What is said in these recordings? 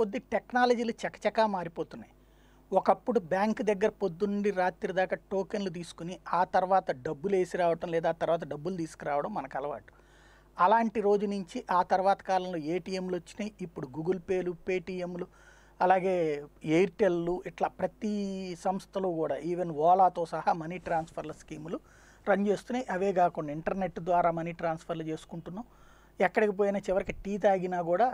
కొద్ది టెక్నాలజీలు చకచకా మారిపోతున్నాయి ఒకప్పుడు బ్యాంక్ దగ్గర పొద్దుండి రాత్రి దాకా టోకెన్లు తీసుకుని ఆ తర్వాత డబ్బులు వేసి రావడం లేదా ఆ తర్వాత డబ్బులు తీసుకురావడం మనకు అలవాటు అలాంటి రోజు నుంచి ఆ తర్వాత కాలంలో ఏటీఎంలు వచ్చినాయి ఇప్పుడు గూగుల్ పేలు పేటీఎంలు అలాగే ఎయిర్టెల్లు ఇట్లా ప్రతి సంస్థలో కూడా ఈవెన్ ఓలాతో సహా మనీ ట్రాన్స్ఫర్ల స్కీములు రన్ చేస్తున్నాయి అవే కాకుండా ఇంటర్నెట్ ద్వారా మనీ ట్రాన్స్ఫర్లు చేసుకుంటున్నాం ఎక్కడికి పోయినా చివరికి టీ తాగినా కూడా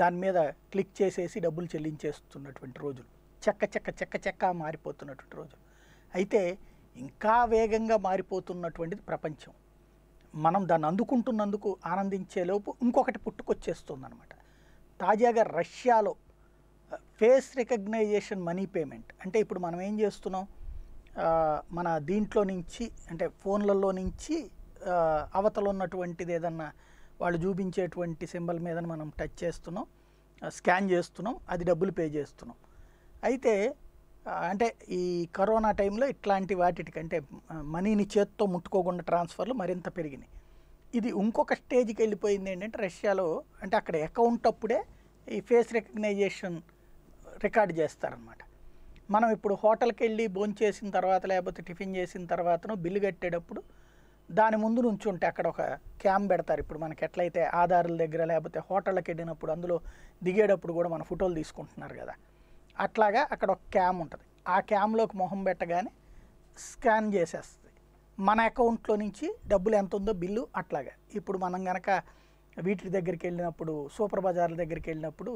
దాని మీద క్లిక్ చేసేసి డబ్బులు చెల్లించేస్తున్నటువంటి రోజులు చెక్క చెక్క చెక్క చెక్క మారిపోతున్నటువంటి రోజు అయితే ఇంకా వేగంగా మారిపోతున్నటువంటిది ప్రపంచం మనం దాన్ని అందుకుంటున్నందుకు ఆనందించేలోపు ఇంకొకటి పుట్టుకొచ్చేస్తుంది అనమాట తాజాగా రష్యాలో ఫేస్ రికగ్నైజేషన్ మనీ పేమెంట్ అంటే ఇప్పుడు మనం ఏం చేస్తున్నాం మన దీంట్లో నుంచి అంటే ఫోన్లలో నుంచి అవతల ఉన్నటువంటిది ఏదన్నా వాళ్ళు చూపించేటువంటి సింబల్ మీద మనం టచ్ చేస్తున్నాం స్కాన్ చేస్తున్నాం అది డబ్బులు పే చేస్తున్నాం అయితే అంటే ఈ కరోనా టైంలో ఇట్లాంటి వాటికంటే మనీని చేత్తో ముట్టుకోకుండా ట్రాన్స్ఫర్లు మరింత పెరిగినాయి ఇది ఇంకొక స్టేజ్కి వెళ్ళిపోయింది ఏంటంటే రష్యాలో అంటే అక్కడ అకౌంట్ అప్పుడే ఈ ఫేస్ రికగ్నైజేషన్ రికార్డ్ చేస్తారనమాట మనం ఇప్పుడు హోటల్కి వెళ్ళి భోంచేసిన తర్వాత లేకపోతే టిఫిన్ చేసిన తర్వాతను బిల్లు కట్టేటప్పుడు దాని ముందు నుంచి ఉంటే అక్కడ ఒక క్యామ్ పెడతారు ఇప్పుడు మనకి ఎట్లయితే ఆధారుల దగ్గర లేకపోతే హోటళ్ళకి వెళ్ళినప్పుడు అందులో దిగేటప్పుడు కూడా మన ఫోటోలు తీసుకుంటున్నారు కదా అట్లాగా అక్కడ ఒక క్యామ్ ఉంటుంది ఆ క్యామ్లోకి మొహం పెట్టగానే స్కాన్ చేసేస్తుంది మన అకౌంట్లో నుంచి డబ్బులు ఎంత ఉందో బిల్లు అట్లాగా ఇప్పుడు మనం కనుక వీటి దగ్గరికి వెళ్ళినప్పుడు సూపర్ బజార్ల దగ్గరికి వెళ్ళినప్పుడు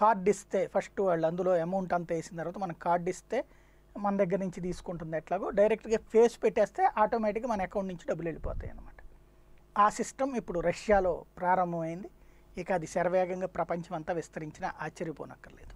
కార్డు ఇస్తే ఫస్ట్ వాళ్ళు అందులో అమౌంట్ అంతా వేసిన తర్వాత మనం కార్డు ఇస్తే మన దగ్గర నుంచి తీసుకుంటుంది ఎట్లాగో డైరెక్ట్గా ఫేస్ పెట్టేస్తే ఆటోమేటిక్గా మన అకౌంట్ నుంచి డబ్బులు వెళ్ళిపోతాయి అనమాట ఆ సిస్టమ్ ఇప్పుడు రష్యాలో ప్రారంభమైంది ఇక అది శరవేగంగా ప్రపంచం అంతా విస్తరించినా ఆశ్చర్యపోనక్కర్లేదు